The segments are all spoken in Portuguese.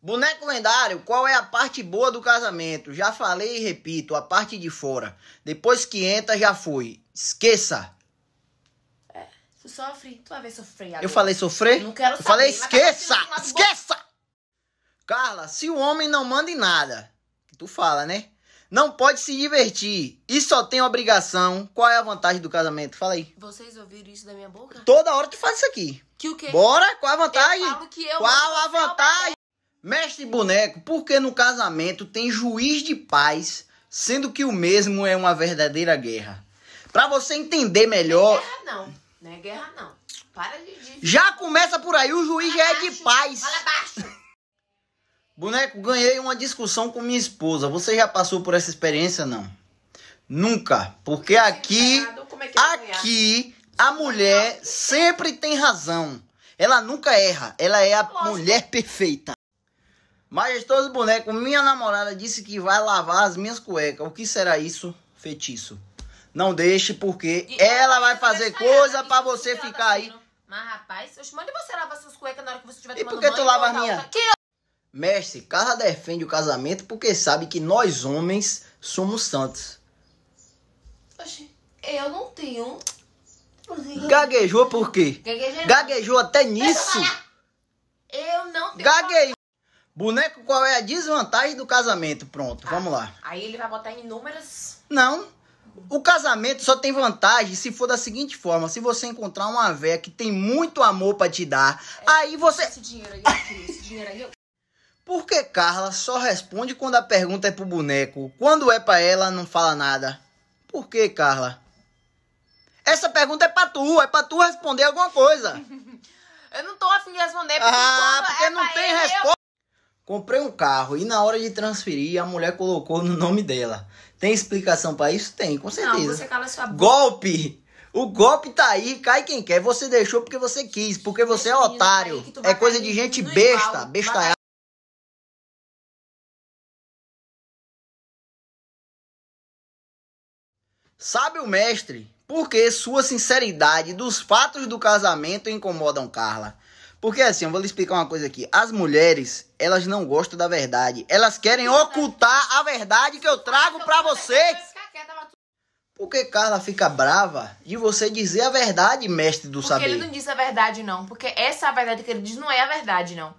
Boneco lendário, qual é a parte boa do casamento? Já falei e repito, a parte de fora. Depois que entra, já foi. Esqueça. É, tu sofre, tu vai ver sofrer agora. Eu falei sofrer? Eu não quero Eu falei tá esqueça, esqueça! Carla, se o homem não manda em nada, tu fala, né? Não pode se divertir e só tem obrigação. Qual é a vantagem do casamento? Fala aí. Vocês ouviram isso da minha boca? Toda hora tu faz isso aqui. Que o quê? Bora, qual a vantagem? Eu falo que eu qual a vantagem? Mestre boneco, por que no casamento tem juiz de paz, sendo que o mesmo é uma verdadeira guerra? Para você entender melhor. Não é guerra, não. Não é guerra, não. Para de. de... Já começa por aí, o juiz já é de paz. Fala baixo. Boneco, ganhei uma discussão com minha esposa. Você já passou por essa experiência, não? Nunca. Porque aqui. Tá é aqui, a mulher sempre tem razão. Ela nunca erra. Ela é a mulher perfeita. Majestoso boneco, minha namorada disse que vai lavar as minhas cuecas. O que será isso? Feitiço. Não deixe, porque e ela vai fazer coisa para você ficar aí. Mas, rapaz, eu te mando você lavar suas cuecas na hora que você estiver tomando E por que tu lava a minha? Mestre, Carla defende o casamento porque sabe que nós homens somos santos. Oxi, eu não tenho. Gaguejou por quê? Gaguejou, Gaguejou até nisso. Eu não tenho. Gaguejou. Boneco, qual é a desvantagem do casamento? Pronto, ah, vamos lá. Aí ele vai botar em números. Não. O casamento só tem vantagem se for da seguinte forma: se você encontrar uma véia que tem muito amor para te dar, é, aí você. Esse dinheiro aí, esse dinheiro aí. Por Porque Carla só responde quando a pergunta é pro boneco. Quando é para ela, não fala nada. Por que, Carla? Essa pergunta é pra tu, é pra tu responder alguma coisa. eu não tô afim de responder. Porque ah, porque é não tem resposta. Comprei um carro e na hora de transferir a mulher colocou no nome dela. Tem explicação para isso? Tem, com certeza. Não, você cala sua boca. Golpe! O golpe tá aí, cai quem quer. Você deixou porque você quis, porque você é otário. É coisa de gente besta, besta. Sabe o mestre por que sua sinceridade dos fatos do casamento incomodam Carla? Porque assim, eu vou lhe explicar uma coisa aqui. As mulheres, elas não gostam da verdade. Elas querem ocultar a verdade que eu trago para vocês. Porque Carla fica brava de você dizer a verdade, mestre do saber. Porque ele não disse a verdade, não. Porque essa é verdade que ele diz não é a verdade, não.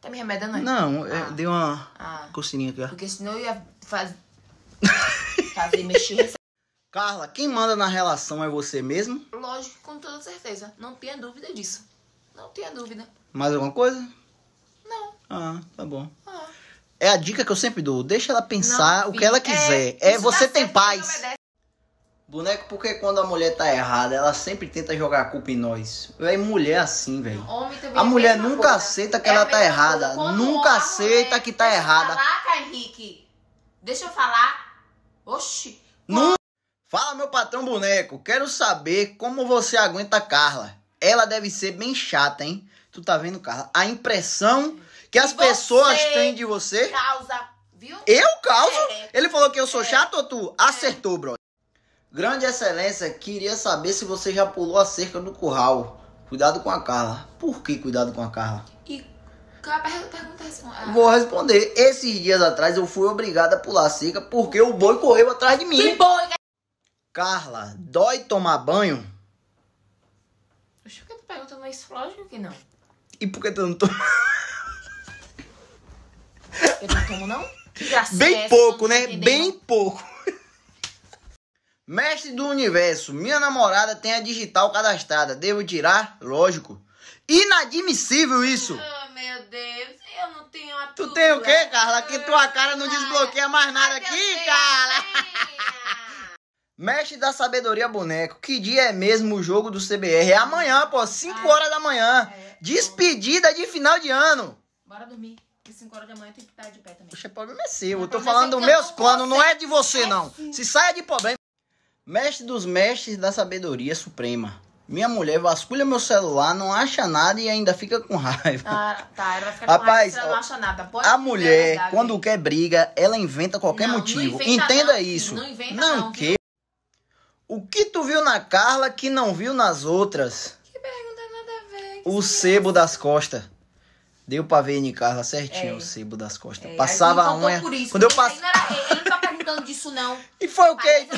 Tá me remedando aí? Não, é, ah. dei uma ah. cocininha aqui. Ó. Porque senão eu ia faz... fazer mexer... Carla, quem manda na relação é você mesmo? Lógico, com toda certeza. Não tenha dúvida disso. Não tenha dúvida. Mais alguma coisa? Não. Ah, tá bom. Ah. É a dica que eu sempre dou. Deixa ela pensar não, o que ela é quiser. É, é você tem paz. Boneco, porque quando a mulher tá errada, ela sempre tenta jogar a culpa em nós. É, assim, é mulher assim, velho. A mulher nunca coisa. aceita que é ela tá errada. Nunca aceita que tá errada. Caraca, tá, Henrique. Deixa eu falar. Oxi. Não... Fala, meu patrão boneco. Quero saber como você aguenta Carla ela deve ser bem chata, hein? Tu tá vendo, Carla? A impressão que as pessoas têm de você. Causa, viu? Eu causo? É. Ele falou que eu sou é. chato ou tu? É. Acertou, é. bro. Grande excelência, queria saber se você já pulou a cerca do curral. Cuidado com a Carla. Por que cuidado com a Carla? pergunta é ah. Vou responder. Esses dias atrás eu fui obrigada a pular a cerca porque o boi correu atrás de mim. Que boi! Né? Carla, dói tomar banho? por que tu perguntando isso? Lógico que não. E por que tu não toma? Eu não tomo, não? Bem pouco, né? Bem pouco. Mestre do universo, minha namorada tem a digital cadastrada. Devo tirar? Lógico. Inadmissível isso. Ah, oh, meu Deus, eu não tenho a Tu tem o quê, Carla? Que tua cara não ah, desbloqueia mais nada aqui, Carla. Mestre da Sabedoria Boneco, que dia é mesmo o jogo do CBR? É amanhã, pô, 5 ah, horas da manhã. É, Despedida de final de ano. Bora dormir. Que 5 horas da manhã tem que estar de pé também. Poxa, problema é seu. Eu tô é falando dos meus planos, não é de você, não. Se saia de problema. Mestre dos mestres da sabedoria suprema. Minha mulher vasculha meu celular, não acha nada e ainda fica com raiva. Ah, tá, ela vai ficar Rapaz, com raiva, não acha nada. Pode a mulher, quando quer briga, ela inventa qualquer não, motivo. Não inventa Entenda não, isso. Não inventa não. não que... O que tu viu na Carla que não viu nas outras? Que pergunta nada a ver. O sebo das costas. Deu pra ver em Carla certinho é. o sebo das costas. É. Passava a unha. Quando eu né? passei. Ele ele não tá perguntando disso, não. E foi o quê?